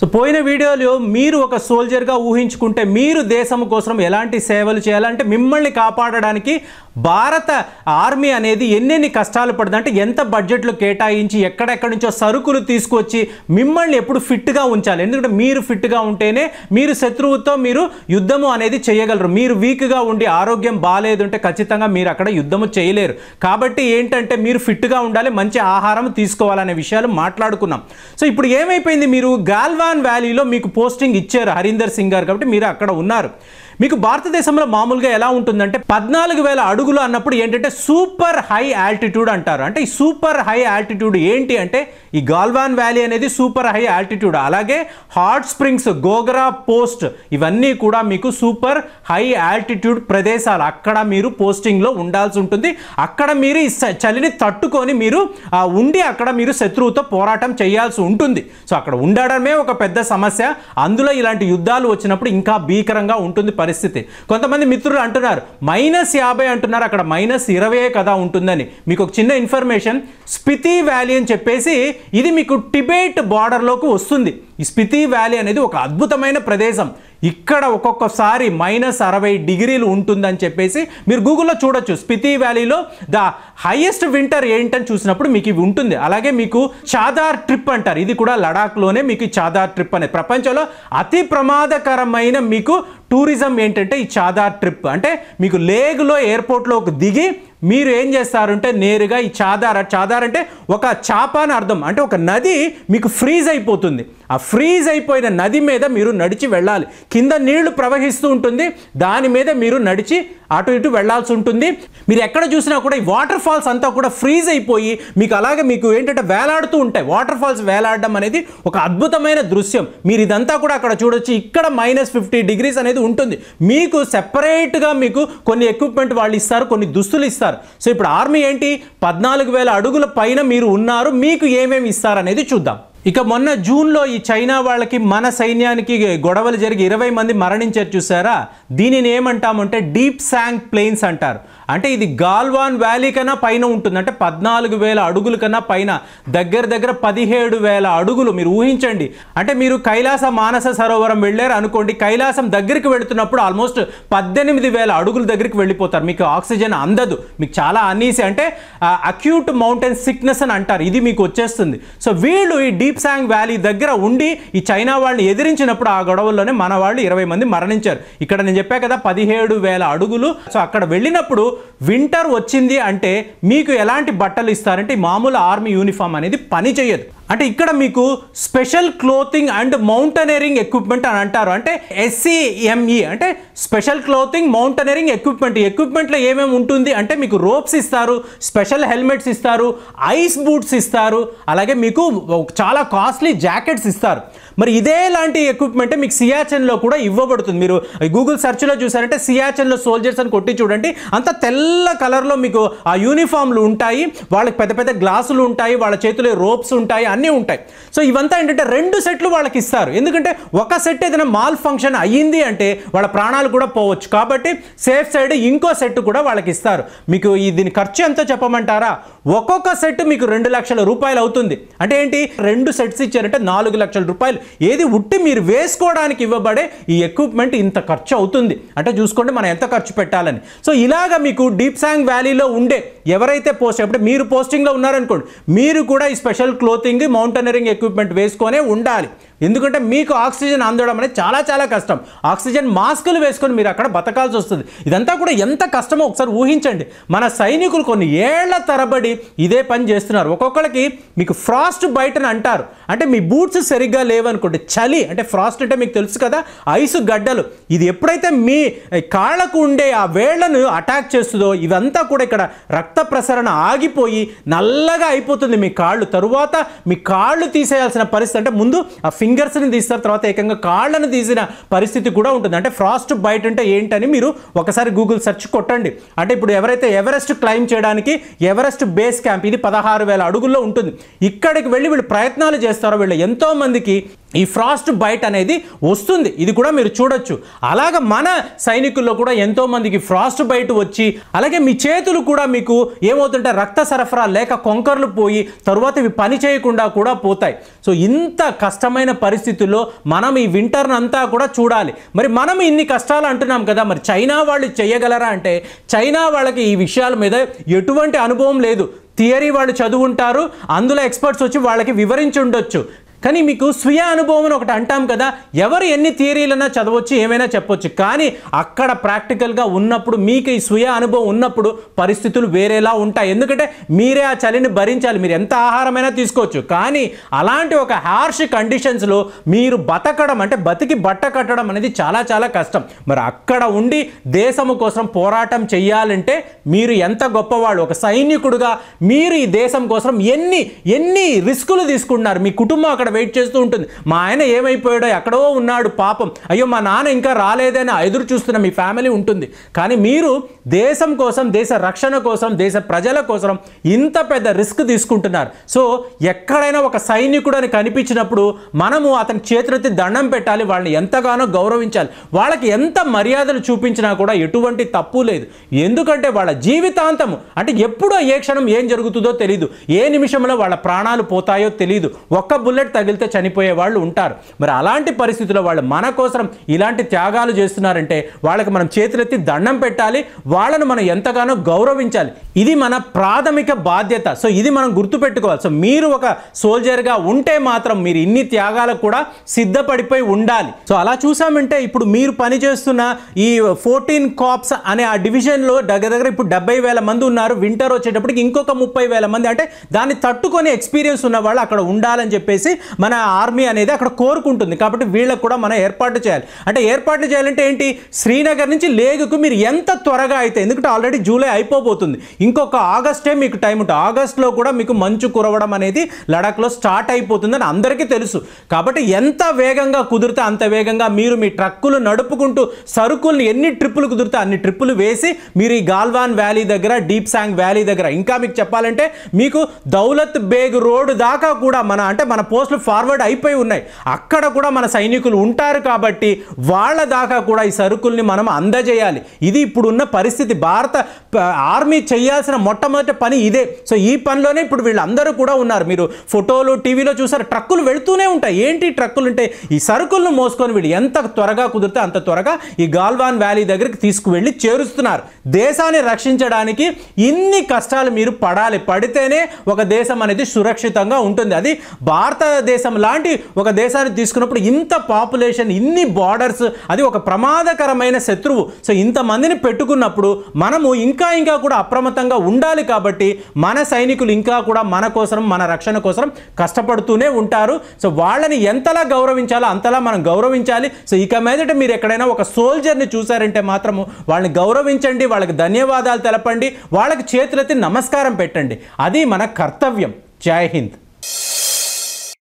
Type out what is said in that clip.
so పోయిన వీడియోలో మీరు ఒక సోల్జర్గా ఊహించుకుంటే మీరు దేశం కోసం ఎలాంటి సేవలు చేయాలంటే మిమ్మల్ని కాపాడడానికి భారత ఆర్మీ అనేది ఎన్నెన్ని కష్టాలు పడుతుంది అంటే ఎంత బడ్జెట్లు కేటాయించి ఎక్కడెక్కడి నుంచో సరుకులు తీసుకొచ్చి మిమ్మల్ని ఎప్పుడు ఫిట్గా ఉంచాలి ఎందుకంటే మీరు ఫిట్గా ఉంటేనే మీరు శత్రువుతో మీరు యుద్ధము అనేది చేయగలరు మీరు వీక్గా ఉండి ఆరోగ్యం బాగాలేదు అంటే ఖచ్చితంగా మీరు అక్కడ యుద్ధము చేయలేరు కాబట్టి ఏంటంటే మీరు ఫిట్గా ఉండాలి మంచి ఆహారం తీసుకోవాలనే విషయాలు మాట్లాడుకున్నాం సో ఇప్పుడు ఏమైపోయింది మీరు గాల్వాన్ వ్యాలీలో మీకు పోస్టింగ్ ఇచ్చారు హరీందర్ సింగ్ గారు కాబట్టి మీరు అక్కడ ఉన్నారు మీకు భారతదేశంలో మామూలుగా ఎలా ఉంటుందంటే పద్నాలుగు వేల అడుగులు అన్నప్పుడు ఏంటంటే సూపర్ హై ఆల్టిట్యూడ్ అంటారు అంటే ఈ సూపర్ హై ఆల్టిట్యూడ్ ఏంటి అంటే ఈ గాల్వాన్ వ్యాలీ అనేది సూపర్ హై ఆల్టిట్యూడ్ అలాగే హాట్ స్ప్రింగ్స్ గోగ్రా పోస్ట్ ఇవన్నీ కూడా మీకు సూపర్ హై ఆల్టిట్యూడ్ ప్రదేశాలు అక్కడ మీరు పోస్టింగ్లో ఉండాల్సి ఉంటుంది అక్కడ మీరు ఈ చలిని తట్టుకొని మీరు ఉండి అక్కడ మీరు శత్రువుతో పోరాటం చేయాల్సి ఉంటుంది సో అక్కడ ఉండడమే ఒక పెద్ద సమస్య అందులో ఇలాంటి యుద్ధాలు వచ్చినప్పుడు ఇంకా భీకరంగా ఉంటుంది పరిస్థితి పరిస్థితి కొంతమంది మిత్రులు అంటున్నారు మైనస్ యాభై అంటున్నారు అక్కడ మైనస్ ఇరవై కదా ఉంటుందని మీకు ఒక చిన్న ఇన్ఫర్మేషన్ స్పితి వ్యాలీ అని చెప్పేసి ఇది మీకు టిబేట్ బార్డర్లోకి వస్తుంది ఈ స్పితి వ్యాలీ అనేది ఒక అద్భుతమైన ప్రదేశం ఇక్కడ ఒక్కొక్కసారి మైనస్ అరవై డిగ్రీలు ఉంటుందని చెప్పేసి మీరు గూగుల్లో చూడొచ్చు స్పితి వ్యాలీలో ద హైయెస్ట్ వింటర్ ఏంటని చూసినప్పుడు మీకు ఇవి ఉంటుంది అలాగే మీకు చాదార్ ట్రిప్ అంటారు ఇది కూడా లడాక్లోనే మీకు చాదార్ ట్రిప్ అనేది ప్రపంచంలో అతి ప్రమాదకరమైన మీకు టూరిజం ఏంటంటే ఈ చాదార్ ట్రిప్ అంటే మీకు లేగులో ఎయిర్పోర్ట్లోకి దిగి మీరు ఏం చేస్తారంటే నేరుగా ఈ చాదార చాదార్ అంటే ఒక చాప అని అర్థం అంటే ఒక నది మీకు ఫ్రీజ్ అయిపోతుంది ఆ ఫ్రీజ్ అయిపోయిన నది మీద మీరు నడిచి వెళ్ళాలి కింద నీళ్లు ప్రవహిస్తూ ఉంటుంది దాని మీద మీరు నడిచి అటు ఇటు వెళ్లాల్సి ఉంటుంది మీరు ఎక్కడ చూసినా కూడా ఈ వాటర్ ఫాల్స్ అంతా కూడా ఫ్రీజ్ అయిపోయి మీకు అలాగే మీకు ఏంటంటే వేలాడుతూ ఉంటాయి వాటర్ ఫాల్స్ వేలాడడం అనేది ఒక అద్భుతమైన దృశ్యం మీరు ఇదంతా కూడా అక్కడ చూడొచ్చు ఇక్కడ మైనస్ ఫిఫ్టీ డిగ్రీస్ అనేది ఉంటుంది మీకు సెపరేట్గా మీకు కొన్ని ఎక్విప్మెంట్ వాళ్ళు ఇస్తారు కొన్ని దుస్తులు ఇస్తారు ఇస్తారు సో ఇప్పుడు ఆర్మీ ఏంటి పద్నాలుగు వేల అడుగుల పైన మీరు ఉన్నారు మీకు ఏమేమి ఇస్తారనేది చూద్దాం ఇక మొన్న జూన్లో ఈ చైనా వాళ్ళకి మన సైన్యానికి గొడవలు జరిగి ఇరవై మంది మరణించారు చూసారా దీనిని ఏమంటామంటే డీప్ శాంగ్ ప్లేన్స్ అంటారు అంటే ఇది గాల్వాన్ వ్యాలీ కన్నా పైన ఉంటుంది అంటే పద్నాలుగు వేల అడుగుల కన్నా పైన దగ్గర దగ్గర పదిహేడు వేల అడుగులు మీరు ఊహించండి అంటే మీరు కైలాస మానస సరోవరం వెళ్ళారు అనుకోండి కైలాసం దగ్గరికి వెళుతున్నప్పుడు ఆల్మోస్ట్ పద్దెనిమిది వేల అడుగుల దగ్గరికి వెళ్ళిపోతారు మీకు ఆక్సిజన్ అందదు మీకు చాలా అనీసీ అంటే అక్యూట్ మౌంటైన్ సిక్నెస్ అని అంటారు ఇది మీకు వచ్చేస్తుంది సో వీళ్ళు ఈ దీప్సాంగ్ వ్యాలీ దగ్గర ఉండి ఈ చైనా వాళ్ళని ఎదిరించినప్పుడు ఆ గొడవల్లోనే మన వాళ్ళు ఇరవై మంది మరణించారు ఇక్కడ నేను చెప్పా కదా పదిహేడు వేల అడుగులు సో అక్కడ వెళ్ళినప్పుడు వింటర్ వచ్చింది అంటే మీకు ఎలాంటి బట్టలు ఇస్తారంటే మామూలు ఆర్మీ యూనిఫామ్ అనేది పని చేయదు అంటే ఇక్కడ మీకు special clothing and mountaineering equipment అని అంటారు అంటే ఎస్సీఎంఈ e e, అంటే స్పెషల్ క్లోతింగ్ మౌంటనరింగ్ ఎక్విప్మెంట్ ఎక్విప్మెంట్లో ఏమేమి ఉంటుంది అంటే మీకు రోప్స్ ఇస్తారు స్పెషల్ హెల్మెట్స్ ఇస్తారు ఐస్ బూట్స్ ఇస్తారు అలాగే మీకు చాలా కాస్ట్లీ జాకెట్స్ ఇస్తారు మరి ఇదే లాంటి ఎక్విప్మెంట్ మీకు సియాచెన్లో కూడా ఇవ్వబడుతుంది మీరు గూగుల్ సెర్చ్లో చూసారంటే సియాచెన్లో సోల్జర్స్ అని కొట్టి చూడండి అంత తెల్ల కలర్లో మీకు ఆ యూనిఫామ్లు ఉంటాయి వాళ్ళకి పెద్ద పెద్ద గ్లాసులు ఉంటాయి వాళ్ళ చేతిలో రోప్స్ ఉంటాయి అన్నీ ఉంటాయి సో ఇవంతా ఏంటంటే రెండు సెట్లు వాళ్ళకి ఇస్తారు ఎందుకంటే ఒక సెట్ ఏదైనా మాల్ ఫంక్షన్ అయ్యింది అంటే వాళ్ళ ప్రాణాలు కూడా పోవచ్చు కాబట్టి సేఫ్ సైడ్ ఇంకో సెట్ కూడా వాళ్ళకి ఇస్తారు మీకు ఈ దీని ఖర్చు ఎంతో చెప్పమంటారా ఒక్కొక్క సెట్ మీకు రెండు లక్షల రూపాయలు అవుతుంది అంటే ఏంటి రెండు సెట్స్ ఇచ్చారంటే నాలుగు లక్షల రూపాయలు ఏది ఉట్టి మీరు వేసుకోవడానికి ఇవ్వబడే ఈ ఎక్విప్మెంట్ ఇంత ఖర్చు అవుతుంది అంటే చూసుకోండి మనం ఎంత ఖర్చు పెట్టాలని సో ఇలాగ మీకు డీప్ సాంగ్ వ్యాలీలో ఉండే ఎవరైతే పోస్ట్ అప్పుడు మీరు పోస్టింగ్లో ఉన్నారనుకోండి మీరు కూడా ఈ స్పెషల్ క్లోతింగ్ మౌంటైనరింగ్ ఎక్విప్మెంట్ వేసుకొనే ఉండాలి ఎందుకంటే మీకు ఆక్సిజన్ అందడం అనేది చాలా చాలా కష్టం ఆక్సిజన్ మాస్కులు వేసుకొని మీరు అక్కడ బతకాల్సి వస్తుంది ఇదంతా కూడా ఎంత కష్టమో ఒకసారి ఊహించండి మన సైనికులు కొన్ని ఏళ్ల తరబడి ఇదే పని చేస్తున్నారు ఒక్కొక్కరికి మీకు ఫ్రాస్ట్ బయటని అంటారు అంటే మీ బూట్స్ సరిగ్గా లేవనుకోండి చలి అంటే ఫ్రాస్ట్ అంటే మీకు తెలుసు కదా ఐసు గడ్డలు ఇది ఎప్పుడైతే మీ కాళ్ళకు ఉండే ఆ వేళ్లను అటాక్ చేస్తుందో ఇదంతా కూడా ఇక్కడ రక్త ప్రసరణ ఆగిపోయి నల్లగా అయిపోతుంది మీ కాళ్ళు తరువాత మీ కాళ్ళు తీసేయాల్సిన పరిస్థితి అంటే ముందు ఆ ఫింగర్ ఫింగర్స్ని తీస్తారు తర్వాత ఏకంగా కాళ్ళను తీసిన పరిస్థితి కూడా ఉంటుంది అంటే ఫ్రాస్ట్ బైట్ అంటే ఏంటని మీరు ఒకసారి గూగుల్ సెర్చ్ కొట్టండి అంటే ఇప్పుడు ఎవరైతే ఎవరెస్ట్ క్లైమ్ చేయడానికి ఎవరెస్ట్ బేస్ క్యాంప్ ఇది పదహారు వేల అడుగుల్లో ఉంటుంది ఇక్కడికి వెళ్ళి వీళ్ళు ప్రయత్నాలు చేస్తారో వీళ్ళు ఎంతోమందికి ఈ ఫ్రాస్ట్ బైట్ అనేది వస్తుంది ఇది కూడా మీరు చూడొచ్చు అలాగ మన సైనికుల్లో కూడా ఎంతోమందికి ఫ్రాస్ట్ బైట్ వచ్చి అలాగే మీ చేతులు కూడా మీకు ఏమవుతుంటే రక్త సరఫరా లేక కొంకర్లు పోయి తరువాత ఇవి పని చేయకుండా కూడా పోతాయి సో ఇంత కష్టమైన పరిస్థితుల్లో మనం ఈ వింటర్ని అంతా కూడా చూడాలి మరి మనం ఇన్ని కష్టాలు అంటున్నాం కదా మరి చైనా వాళ్ళు చేయగలరా అంటే చైనా వాళ్ళకి ఈ విషయాల మీద ఎటువంటి అనుభవం లేదు థియరీ వాళ్ళు చదువుంటారు అందులో ఎక్స్పర్ట్స్ వచ్చి వాళ్ళకి వివరించి ఉండొచ్చు కానీ మీకు స్వీయ అనుభవం అని ఒకటి అంటాం కదా ఎవరు ఎన్ని థియరీలైనా చదవచ్చు ఏమైనా చెప్పొచ్చు కానీ అక్కడ ప్రాక్టికల్గా ఉన్నప్పుడు మీకు ఈ స్వీయ అనుభవం ఉన్నప్పుడు పరిస్థితులు వేరేలా ఉంటాయి ఎందుకంటే మీరే ఆ చలిని భరించాలి మీరు ఎంత ఆహారమైనా తీసుకోవచ్చు కానీ అలాంటి ఒక హార్ష్ కండిషన్స్లో మీరు బతకడం అంటే బతికి బట్ట కట్టడం అనేది చాలా చాలా కష్టం మరి అక్కడ ఉండి దేశము కోసం పోరాటం చేయాలంటే మీరు ఎంత గొప్పవాళ్ళు ఒక సైనికుడుగా మీరు ఈ దేశం కోసం ఎన్ని ఎన్ని రిస్కులు తీసుకున్నారు మీ కుటుంబం అక్కడ అక్కడ వెయిట్ చేస్తూ ఉంటుంది మా ఆయన ఏమైపోయాడో ఎక్కడో ఉన్నాడు పాపం అయ్యో మా నాన్న ఇంకా రాలేదని ఎదురు చూస్తున్న మీ ఫ్యామిలీ ఉంటుంది కానీ మీరు దేశం కోసం దేశ రక్షణ కోసం దేశ ప్రజల కోసం ఇంత పెద్ద రిస్క్ తీసుకుంటున్నారు సో ఎక్కడైనా ఒక సైనికుడు అని కనిపించినప్పుడు మనము అతని చేతులెత్తి దండం పెట్టాలి వాళ్ళని ఎంతగానో గౌరవించాలి వాళ్ళకి ఎంత మర్యాదలు చూపించినా కూడా ఎటువంటి తప్పు లేదు ఎందుకంటే వాళ్ళ జీవితాంతము అంటే ఎప్పుడో ఏ క్షణం ఏం జరుగుతుందో తెలియదు ఏ నిమిషంలో వాళ్ళ ప్రాణాలు పోతాయో తెలియదు ఒక్క బుల్లెట్ తగిలితే చనిపోయే వాళ్ళు ఉంటారు మరి అలాంటి పరిస్థితుల్లో వాళ్ళు మన కోసం ఇలాంటి త్యాగాలు చేస్తున్నారంటే వాళ్ళకి మనం చేతులెత్తి దండం పెట్టాలి వాళ్ళను మనం ఎంతగానో గౌరవించాలి ఇది మన ప్రాథమిక బాధ్యత సో ఇది మనం గుర్తుపెట్టుకోవాలి సో మీరు ఒక సోల్జర్గా ఉంటే మాత్రం మీరు ఇన్ని త్యాగాలకు కూడా సిద్ధపడిపోయి ఉండాలి సో అలా చూసామంటే ఇప్పుడు మీరు పనిచేస్తున్న ఈ ఫోర్టీన్ కాప్స్ అనే ఆ డివిజన్లో దగ్గర దగ్గర ఇప్పుడు డెబ్బై వేల మంది ఉన్నారు వింటర్ వచ్చేటప్పటికి ఇంకొక ముప్పై వేల మంది అంటే దాన్ని తట్టుకొని ఎక్స్పీరియన్స్ ఉన్న వాళ్ళు అక్కడ ఉండాలని చెప్పేసి మన ఆర్మీ అనేది అక్కడ కోరుకుంటుంది కాబట్టి వీళ్ళకు కూడా మనం ఏర్పాట్లు చేయాలి అంటే ఏర్పాట్లు చేయాలంటే ఏంటి శ్రీనగర్ నుంచి లేగుకు మీరు ఎంత త్వరగా అయితే ఎందుకంటే ఆల్రెడీ జూలై అయిపోబోతుంది ఇంకొక ఆగస్టే మీకు టైం ఉంటుంది ఆగస్ట్లో కూడా మీకు మంచు కురవడం అనేది లడాఖ్లో స్టార్ట్ అయిపోతుందని అందరికీ తెలుసు కాబట్టి ఎంత వేగంగా కుదిరితే అంత వేగంగా మీరు మీ ట్రక్కులు నడుపుకుంటూ సరుకుల్ని ఎన్ని ట్రిప్పులు కుదిరితే అన్ని ట్రిప్పులు వేసి మీరు ఈ గాల్వాన్ వ్యాలీ దగ్గర డీప్ సాంగ్ వ్యాలీ దగ్గర ఇంకా మీకు చెప్పాలంటే మీకు దౌలత్ బేగ్ రోడ్ దాకా కూడా మన అంటే మన పోస్టులు ఫార్వర్డ్ అయిపోయి ఉన్నాయి అక్కడ కూడా మన సైనికులు ఉంటారు కాబట్టి వాళ్ళ దాకా కూడా ఈ సరుకుల్ని మనం అందజేయాలి ఇది ఇప్పుడున్న పరిస్థితి భారత ఆర్మీ చేయాల్సిన మొట్టమొదటి పని ఇదే సో ఈ పనిలోనే ఇప్పుడు వీళ్ళందరూ కూడా ఉన్నారు మీరు ఫోటోలు టీవీలో చూసారు ట్రక్కులు వెళుతూనే ఉంటాయి ఏంటి ట్రక్కులు ఉంటే ఈ సరుకులను మోసుకొని వీళ్ళు ఎంత త్వరగా కుదిరితే అంత త్వరగా ఈ గాల్వాన్ వ్యాలీ దగ్గరికి తీసుకువెళ్ళి చేరుస్తున్నారు దేశాన్ని రక్షించడానికి ఇన్ని కష్టాలు మీరు పడాలి పడితేనే ఒక దేశం అనేది సురక్షితంగా ఉంటుంది అది భారత భారతదేశం లాంటి ఒక దేశాన్ని తీసుకున్నప్పుడు ఇంత పాపులేషన్ ఇన్ని బార్డర్స్ అది ఒక ప్రమాదకరమైన శత్రువు సో ఇంతమందిని పెట్టుకున్నప్పుడు మనము ఇంకా ఇంకా కూడా అప్రమత్తంగా ఉండాలి కాబట్టి మన సైనికులు ఇంకా కూడా మన కోసం మన రక్షణ కోసం కష్టపడుతూనే ఉంటారు సో వాళ్ళని ఎంతలా గౌరవించాలో అంతలా మనం గౌరవించాలి సో ఇక మీదట మీరు ఎక్కడైనా ఒక సోల్జర్ని చూసారంటే మాత్రము వాళ్ళని గౌరవించండి వాళ్ళకి ధన్యవాదాలు తెలపండి వాళ్ళకి చేతులెత్తి నమస్కారం పెట్టండి అది మన కర్తవ్యం జై హింద్